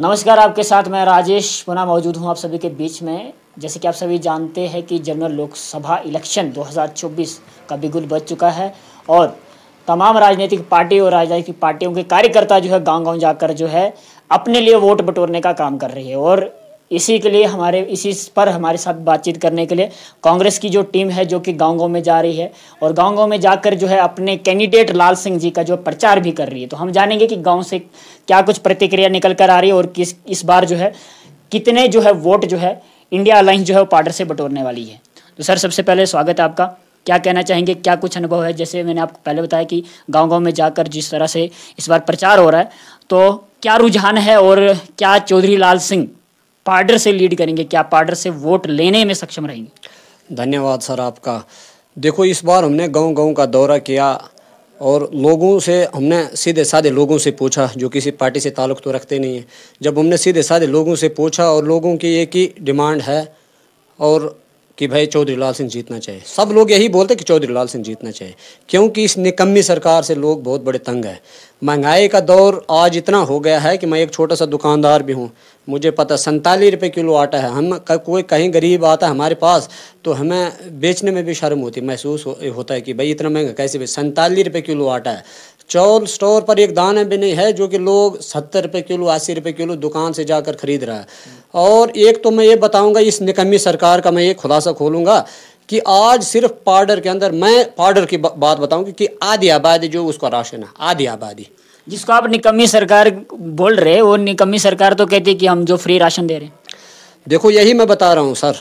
नमस्कार आपके साथ मैं राजेश पुनः मौजूद हूं आप सभी के बीच में जैसे कि आप सभी जानते हैं कि जनरल लोकसभा इलेक्शन 2024 का बिगुल बज चुका है और तमाम राजनीतिक पार्टी और राजनीतिक पार्टियों के कार्यकर्ता जो है गांव गांव जाकर जो है अपने लिए वोट बटोरने का काम कर रही है और इसी के लिए हमारे इसी पर हमारे साथ बातचीत करने के लिए कांग्रेस की जो टीम है जो कि गाँव गाँव में जा रही है और गाँव गाँव में जाकर जो है अपने कैंडिडेट लाल सिंह जी का जो प्रचार भी कर रही है तो हम जानेंगे कि गाँव से क्या कुछ प्रतिक्रिया निकल कर आ रही है और किस इस बार जो है कितने जो है वोट जो है इंडिया अलाइंस जो है वो पार्टर से बटोरने वाली है तो सर सबसे पहले स्वागत है आपका क्या कहना चाहेंगे क्या कुछ अनुभव है जैसे मैंने आपको पहले बताया कि गांव गांव में जाकर जिस तरह से इस बार प्रचार हो रहा है तो क्या रुझान है और क्या चौधरी लाल सिंह पार्डर से लीड करेंगे क्या पार्डर से वोट लेने में सक्षम रहेंगे धन्यवाद सर आपका देखो इस बार हमने गांव-गांव का दौरा किया और लोगों से हमने सीधे साधे लोगों से पूछा जो किसी पार्टी से ताल्लुक़ तो रखते नहीं हैं जब हमने सीधे साधे लोगों से पूछा और लोगों की एक ही डिमांड है और कि भाई चौधरी लाल सिंह जीतना चाहिए सब लोग यही बोलते कि चौधरी लाल सिंह जीतना चाहिए क्योंकि इस निकम्मी सरकार से लोग बहुत बड़े तंग हैं महंगाई का दौर आज इतना हो गया है कि मैं एक छोटा सा दुकानदार भी हूँ मुझे पता संतालीस रुपये किलो आटा है हम कोई कहीं गरीब आता है हमारे पास तो हमें बेचने में भी शर्म होती महसूस हो, होता है कि भाई इतना महंगा कैसे भी संतालीस रुपये किलो आटा है चौल स्टोर पर एक दाना भी नहीं है जो कि लोग सत्तर रुपये किलो अस्सी रुपये किलो दुकान से जाकर ख़रीद रहा है और एक तो मैं ये बताऊंगा इस निकम्मी सरकार का मैं ये खुलासा खोलूंगा कि आज सिर्फ पार्डर के अंदर मैं पार्डर की बात बताऊंगी कि आधी आबादी जो उसका राशन है आधी आबादी जिसको आप निकम्मी सरकार बोल रहे वो निकम्मी सरकार तो कहती है कि हम जो फ्री राशन दे रहे हैं देखो यही मैं बता रहा हूँ सर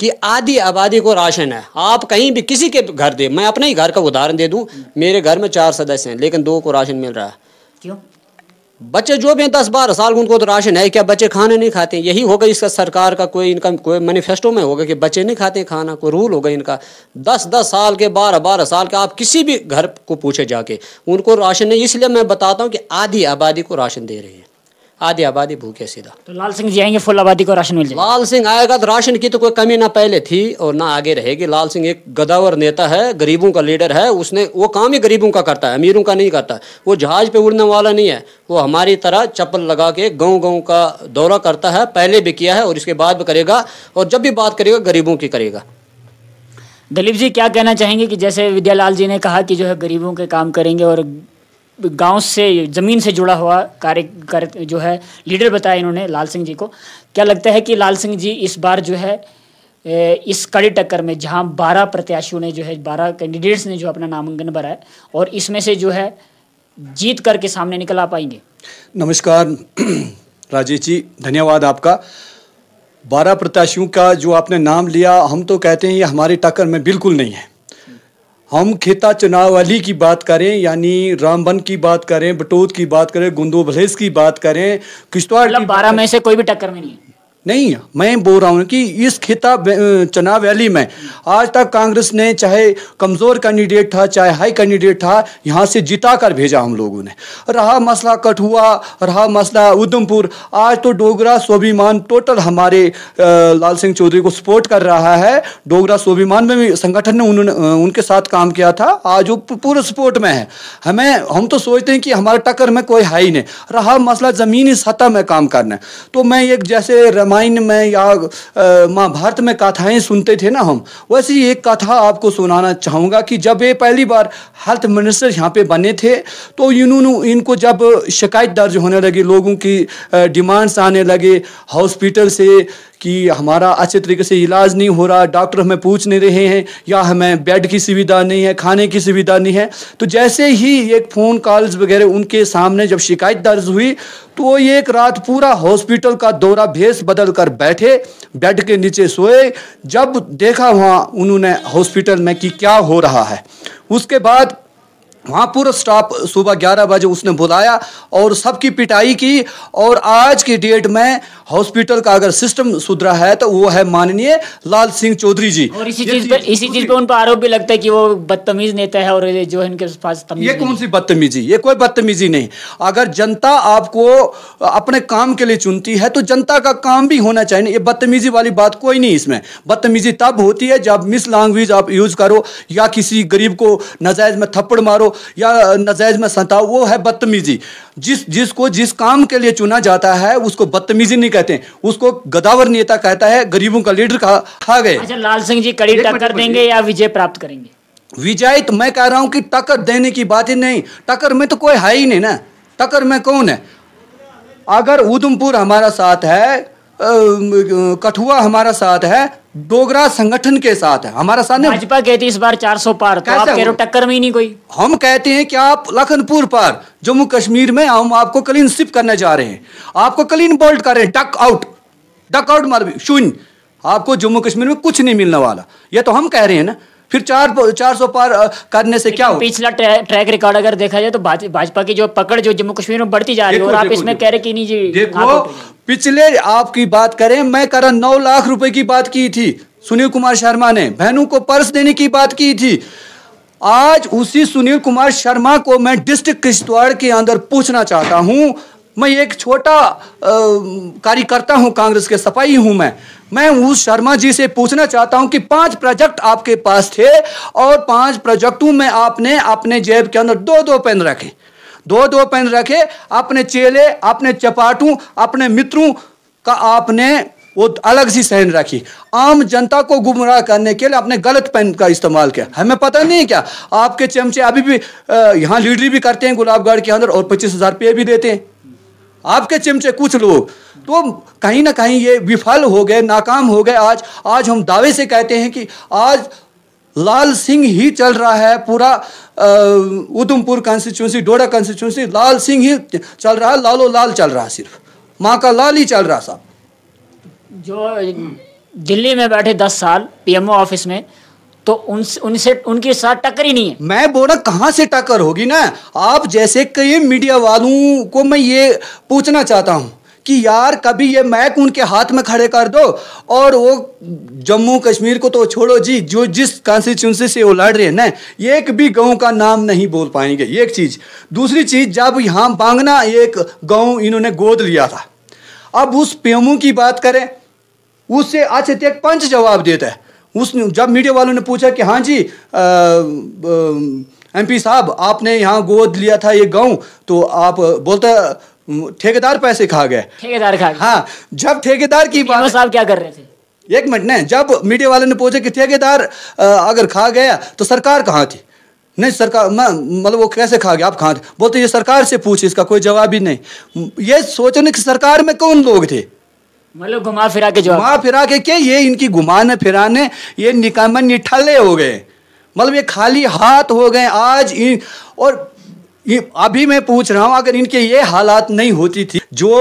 कि आधी आबादी को राशन है आप कहीं भी किसी के घर दे मैं अपने ही घर का उदाहरण दे दूं मेरे घर में चार सदस्य हैं लेकिन दो को राशन मिल रहा है क्यों बच्चे जो भी हैं दस बारह साल उनको तो राशन है क्या बच्चे खाने नहीं खाते यही होगा इसका सरकार का कोई इनका कोई मैनिफेस्टो में होगा कि बच्चे नहीं खाते खाना कोई रूल होगा इनका दस दस साल के बारह बारह साल के आप किसी भी घर को पूछे जाके उनको राशन नहीं इसलिए मैं बताता हूँ कि आधी आबादी को राशन दे रही है आधी आबादी भूखे सीधा तो लाल सिंह जी आएंगे फुल आबादी को राशन मिल लाल सिंह आएगा तो राशन की तो कोई कमी ना पहले थी और ना आगे रहेगी लाल सिंह एक गदावर नेता है गरीबों का लीडर है उसने वो काम ही गरीबों का करता है अमीरों का नहीं करता वो जहाज पे उड़ने वाला नहीं है वो हमारी तरह चप्पल लगा के गाँव गाँव का दौरा करता है पहले भी किया है और इसके बाद भी करेगा और जब भी बात करेगा गरीबों की करेगा दिलीप जी क्या कहना चाहेंगे कि जैसे विद्यालाल जी ने कहा कि जो है गरीबों के काम करेंगे और गांव से ज़मीन से जुड़ा हुआ कार्य कर जो है लीडर बताया इन्होंने लाल सिंह जी को क्या लगता है कि लाल सिंह जी इस बार जो है इस कड़ी टक्कर में जहां 12 प्रत्याशियों ने जो है 12 कैंडिडेट्स ने जो अपना नामांकन भरा है और इसमें से जो है जीत करके सामने निकल आ पाएंगे नमस्कार राजेश जी धन्यवाद आपका बारह प्रत्याशियों का जो आपने नाम लिया हम तो कहते हैं ये हमारी टक्कर में बिल्कुल नहीं है हम खेता चुनाव वाली की बात करें यानी रामबन की बात करें बटोत की बात करें गुंदो भलेस की बात करें किश्तवाड़ मतलब बारह में से कोई भी टक्कर में नहीं नहीं मैं बोल रहा हूँ कि इस खिता चना वैली में आज तक कांग्रेस ने चाहे कमज़ोर कैंडिडेट था चाहे हाई कैंडिडेट था यहाँ से जिता कर भेजा हम लोगों ने रहा मसला कठुआ रहा मसला उधमपुर आज तो डोगरा स्वाभिमान टोटल हमारे लाल सिंह चौधरी को सपोर्ट कर रहा है डोगरा स्वाभिमान में भी संगठन ने उन्होंने उनके साथ काम किया था आज वो पूरे सपोर्ट में है हमें हम तो सोचते हैं कि हमारे टक्कर में कोई है ही नहीं रहा मसला ज़मीनी सतह में काम करना तो मैं एक जैसे रमा रामायण में या महाभारत में कथाएं सुनते थे ना हम वैसे ही एक कथा आपको सुनाना चाहूँगा कि जब ये पहली बार हेल्थ मिनिस्टर यहाँ पे बने थे तो इन्होंने इनको जब शिकायत दर्ज होने लगी लोगों की डिमांड्स आने लगे हॉस्पिटल से कि हमारा अच्छे तरीके से इलाज नहीं हो रहा डॉक्टर हमें पूछ नहीं रहे हैं या हमें बेड की सुविधा नहीं है खाने की सुविधा नहीं है तो जैसे ही एक फ़ोन कॉल्स वगैरह उनके सामने जब शिकायत दर्ज हुई तो एक रात पूरा हॉस्पिटल का दौरा भेस बदल निकल कर बैठे बेड के नीचे सोए जब देखा वहाँ उन्होंने हॉस्पिटल में कि क्या हो रहा है उसके बाद वहाँ पूरा स्टाफ सुबह ग्यारह बजे उसने बुलाया और सबकी पिटाई की और आज की डेट में हॉस्पिटल का अगर सिस्टम सुधरा है तो वो है माननीय लाल सिंह चौधरी जी और इसी चीज पर इसी चीज पर उन पर आरोप भी लगता है कि वो बदतमीज नेता है और जो इनके पास ये कौन सी बदतमीजी ये कोई बदतमीजी नहीं अगर जनता आपको अपने काम के लिए चुनती है तो जनता का काम भी होना चाहिए ये बदतमीजी वाली बात कोई नहीं इसमें बदतमीजी तब होती है जब मिस लैंग्वेज आप यूज करो या किसी गरीब को नजायज में थप्पड़ मारो या नजायज में सताओ वो है बदतमीजी जिस जिसको जिस काम के लिए चुना जाता है उसको बदतमीजी नहीं कहते उसको गदावर नेता कहता है गरीबों का लीडर कहा खा गए अच्छा लाल सिंह जी कड़ी टक्कर देंगे या विजय प्राप्त करेंगे विजय तो मैं कह रहा हूँ कि टक्कर देने की बात ही नहीं टक्कर में तो कोई है ही नहीं ना टक्कर में कौन है अगर उधमपुर हमारा साथ है कठुआ हमारा साथ है डोगरा संगठन के साथ है हमारा साथ नहीं भाजपा कहती इस बार 400 पार तो आप कह रहे टक्कर में ही नहीं कोई हम कहते हैं कि आप लखनपुर पार जम्मू कश्मीर में हम आपको क्लीन सिप करने जा रहे हैं आपको क्लीन बोल्ट कर रहे हैं टक आउट टक आउट मार शून्य आपको जम्मू कश्मीर में कुछ नहीं मिलने वाला ये तो हम कह रहे हैं ना फिर चार चार सौ पार करने से क्या पिछला ट्रैक रिकॉर्ड अगर देखा जाए तो भाजपा की जो पकड़ जो जम्मू कश्मीर में बढ़ती जा रही है और आप इसमें कह रहे कि नहीं जी देखो पिछले आपकी बात करें मैं कर नौ लाख रुपए की बात की थी सुनील कुमार शर्मा ने बहनों को पर्स देने की बात की थी आज उसी सुनील कुमार शर्मा को मैं डिस्ट्रिक्ट किश्तवाड़ के अंदर पूछना चाहता हूं मैं एक छोटा कार्यकर्ता हूं कांग्रेस के सफाई हूं मैं मैं उस शर्मा जी से पूछना चाहता हूं कि पांच प्रोजेक्ट आपके पास थे और पांच प्रोजेक्टों में आपने अपने जेब के अंदर दो दो पेन रखे दो दो पेन रखे अपने चेले अपने चपाटू अपने मित्रों का आपने वो अलग सी सहन रखी आम जनता को गुमराह करने के लिए आपने गलत पेन का इस्तेमाल किया हमें पता नहीं क्या आपके चमचे अभी भी यहाँ लीडरी भी करते हैं गुलाबगढ़ के अंदर और पच्चीस हज़ार रुपये भी देते हैं आपके चिमचे कुछ लोग तो कहीं ना कहीं ये विफल हो गए नाकाम हो गए आज आज हम दावे से कहते हैं कि आज लाल सिंह ही चल रहा है पूरा उधमपुर कॉन्स्टिट्यूंसी डोडा कॉन्स्टिट्यूंसी लाल सिंह ही चल रहा है लालो लाल चल रहा है सिर्फ माँ का लाल ही चल रहा साहब जो दिल्ली में बैठे दस साल पीएमओ ऑफिस में तो उनसे उनसे उनके साथ टक्कर ही नहीं है मैं बोला कहाँ से टक्कर होगी ना आप जैसे कई मीडिया वालों को मैं ये पूछना चाहता हूँ कि यार कभी ये मैक उनके हाथ में खड़े कर दो और वो जम्मू कश्मीर को तो छोड़ो जी जो जिस कॉन्स्टिट्यूंसी से वो लड़ रहे हैं ना एक भी गांव का नाम नहीं बोल पाएंगे एक चीज़ दूसरी चीज़ जब यहाँ बांगना एक गांव इन्होंने गोद लिया था अब उस पेमू की बात करें उससे आज तक पंच जवाब देता है उसने जब मीडिया वालों ने पूछा कि हाँ जी एमपी साहब आपने यहाँ गोद लिया था ये गांव तो आप बोलते ठेकेदार पैसे खा गए ठेकेदार खा गए हाँ जब ठेकेदार की तो बात साहब क्या कर रहे थे एक मिनट ने जब मीडिया वाले ने पूछा कि ठेकेदार अगर खा गया तो सरकार कहाँ थी नहीं सरकार मतलब वो कैसे खा गया आप कहाँ थे बोलते ये सरकार से पूछे इसका कोई जवाब ही नहीं ये सोचने की सरकार में कौन लोग थे मतलब घुमा फिरा के घुमा फिरा के क्या ये इनकी घुमाने फिराने ये निकामन निठले हो गए मतलब ये खाली हाथ हो गए आज इन और ये अभी मैं पूछ रहा हूँ अगर इनके ये हालात नहीं होती थी जो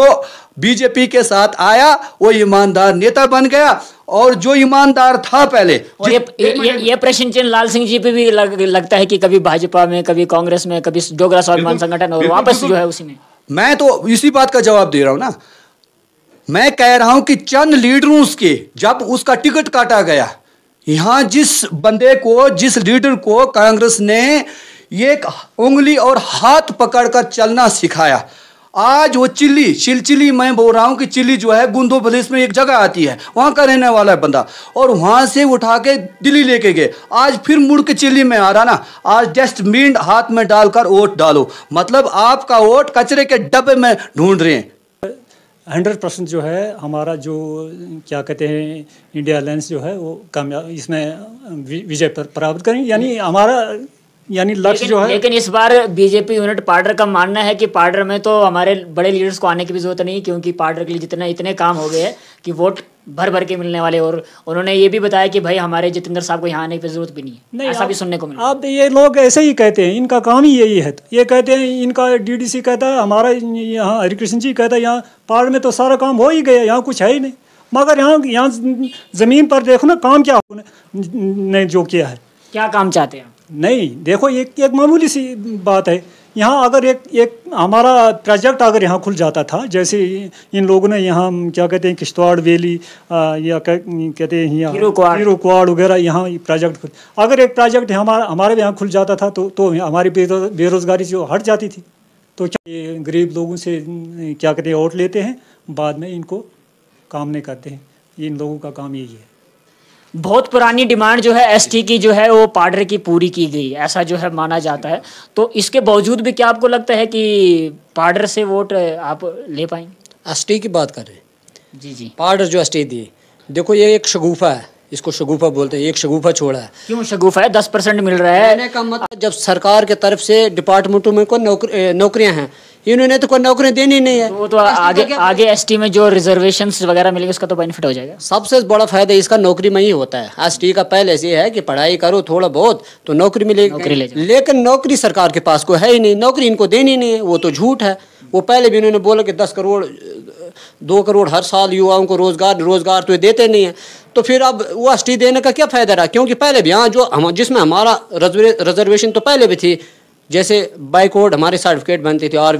बीजेपी के साथ आया वो ईमानदार नेता बन गया और जो ईमानदार था पहले और ये ये, ये, ये प्रश्न चिन्ह लाल सिंह जी पे भी लग, लगता है कि कभी भाजपा में कभी कांग्रेस में कभी डोगरा स्वाभिमान संगठन और वापस जो है उसी में मैं तो इसी बात का जवाब दे रहा हूँ ना मैं कह रहा हूं कि चंद लीडरों के जब उसका टिकट काटा गया यहाँ जिस बंदे को जिस लीडर को कांग्रेस ने एक उंगली और हाथ पकड़कर चलना सिखाया आज वो चिल्ली चिलचिली मैं बोल रहा हूँ कि चिल्ली जो है गुंदो प्रदेश में एक जगह आती है वहाँ का रहने वाला है बंदा और वहाँ से उठा के दिल्ली लेके गए आज फिर मुड़ के चिल्ली में आ रहा ना आज डस्टबिन हाथ में डालकर वोट डालो मतलब आपका वोट कचरे के डब्बे में ढूंढ रहे हैं हंड्रेड परसेंट जो है हमारा जो क्या कहते हैं इंडिया अलायंस जो है वो कामयाब इसमें विजय पर प्राप्त करें यानी हमारा यानी लक्ष्य जो है लेकिन इस बार बीजेपी यूनिट पार्डर का मानना है कि पार्डर में तो हमारे बड़े लीडर्स को आने की भी जरूरत नहीं क्योंकि पार्डर के लिए जितना इतने काम हो गए हैं कि वोट भर भर के मिलने वाले और उन्होंने ये भी बताया कि भाई हमारे जितेंद्र साहब को यहाँ आने की जरूरत भी नहीं है नहीं, ऐसा आप, भी सुनने को मिला आप ये लोग ऐसे ही कहते हैं इनका काम ही यही है ये कहते हैं इनका डीडीसी कहता है हमारा यहाँ हरिकृष्ण जी कहता है यहाँ पहाड़ में तो सारा काम हो ही गया यहाँ कुछ है ही नहीं मगर यहाँ यहाँ ज़मीन पर देखो ना काम क्या ने जो किया है क्या काम चाहते हैं नहीं देखो एक एक मामूली सी बात है यहाँ अगर एक एक हमारा प्रोजेक्ट अगर यहाँ खुल जाता था जैसे इन लोगों ने यहाँ क्या कहते हैं किश्तवाड़ वैली या कहते हैं यहाँ हीरो क्वाड वगैरह यहाँ प्रोजेक्ट खुल अगर एक प्रोजेक्ट हमारा हमारे यहाँ खुल जाता था तो तो हमारी बेरोज़गारी जो हट जाती थी तो क्या गरीब लोगों से क्या कहते हैं वोट लेते हैं बाद में इनको काम नहीं करते हैं इन लोगों का काम यही है बहुत पुरानी डिमांड जो है एसटी की जो है वो पाडर की पूरी की गई ऐसा जो है माना जाता है तो इसके बावजूद भी क्या आपको लगता है कि पाडर से वोट आप ले पाएंगे एसटी की बात कर रहे हैं जी जी पाडर जो एसटी दी देखो ये एक शगुफा है इसको शगुफा बोलते हैं एक शगुफा छोड़ा है क्यों शगुफा है दस परसेंट मिल रहा है का मतलब जब सरकार के तरफ से डिपार्टमेंटों में को नौकरियां हैं इन्होंने तो कोई नौकरी देनी नहीं है तो वो तो आगे आगे एसटी में जो रिजर्वेशन वगैरह मिलेंगे उसका तो बेनिफिट हो जाएगा सबसे बड़ा फायदा इसका नौकरी में ही होता है एसटी का पहले से है कि पढ़ाई करो थोड़ा बहुत तो नौकरी मिलेगी नौकरी ले लेकिन नौकरी सरकार के पास को है ही नहीं नौकरी इनको देनी नहीं है वो तो झूठ है वो पहले भी उन्होंने बोला कि दस करोड़ दो करोड़ हर साल युवाओं को रोजगार रोजगार तो देते नहीं है तो फिर अब वो एस देने का क्या फ़ायदा रहा क्योंकि पहले भी हाँ जो हम जिसमें हमारा रिजर्वेशन तो पहले भी थी जैसे बाई कोड हमारे सर्टिफिकेट बनते थे आर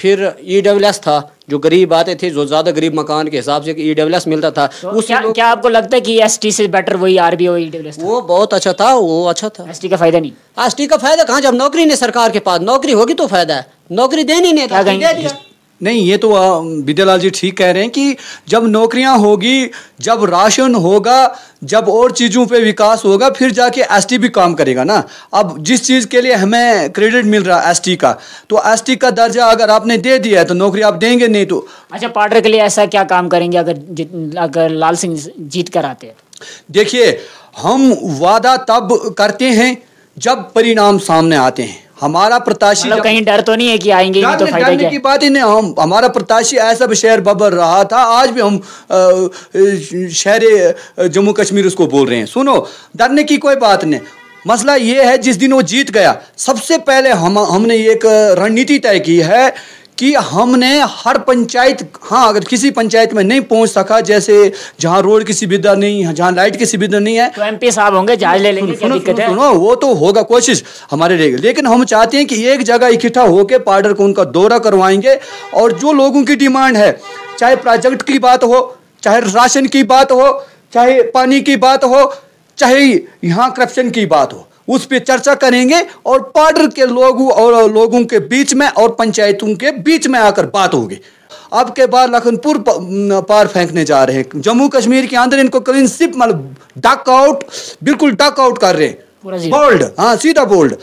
फिर ई e था जो गरीब आते थे जो ज़्यादा गरीब मकान के हिसाब से ई डब्ल्यू एस मिलता था तो उस क्या, क्या आपको लगता है कि एस टी से बेटर वही आर बी डब्ल्यू एस वो बहुत अच्छा था वो अच्छा था एस टी का फ़ायदा नहीं एस टी का फ़ायदा कहाँ जब नौकरी नहीं सरकार के पास नौकरी होगी तो फ़ायदा है नौकरी देनी नहीं था नहीं ये तो विद्यालाल जी ठीक कह रहे हैं कि जब नौकरियां होगी जब राशन होगा जब और चीज़ों पे विकास होगा फिर जाके एसटी भी काम करेगा ना अब जिस चीज़ के लिए हमें क्रेडिट मिल रहा है एसटी का तो एसटी का दर्जा अगर आपने दे दिया है तो नौकरी आप देंगे नहीं तो अच्छा पार्टर के लिए ऐसा क्या काम करेंगे अगर अगर लाल सिंह जीत कर आते हैं देखिए हम वादा तब करते हैं जब परिणाम सामने आते हैं हमारा प्रत्याशी मतलब कहीं डर तो नहीं है कि आएंगे तो फायदा क्या की बात ही नहीं हम हमारा प्रत्याशी ऐसा भी शहर बबर रहा था आज भी हम शहर जम्मू कश्मीर उसको बोल रहे हैं सुनो डरने की कोई बात नहीं मसला ये है जिस दिन वो जीत गया सबसे पहले हम हमने एक रणनीति तय की है कि हमने हर पंचायत हाँ अगर किसी पंचायत में नहीं पहुंच सका जैसे जहाँ रोड की सुविधा नहीं है जहाँ लाइट की सुविधा नहीं है तो एमपी साहब होंगे जहाज़ ले लेंगे सुनो, सुनो, सुनो, वो तो होगा कोशिश हमारे लिए लेकिन हम चाहते हैं कि एक जगह इकट्ठा होकर पार्डर को उनका दौरा करवाएंगे और जो लोगों की डिमांड है चाहे प्रोजेक्ट की बात हो चाहे राशन की बात हो चाहे पानी की बात हो चाहे यहाँ करप्शन की बात हो उस पर चर्चा करेंगे और पार्डर के लोगों और लोगों के बीच में और पंचायतों के बीच में आकर बात होगी अब के बाद लखनपुर पार फेंकने जा रहे हैं जम्मू कश्मीर के अंदर इनको क्लीन सिप मतलब डक आउट बिल्कुल डक आउट कर रहे हैं बोल्ड हाँ सीधा बोल्ड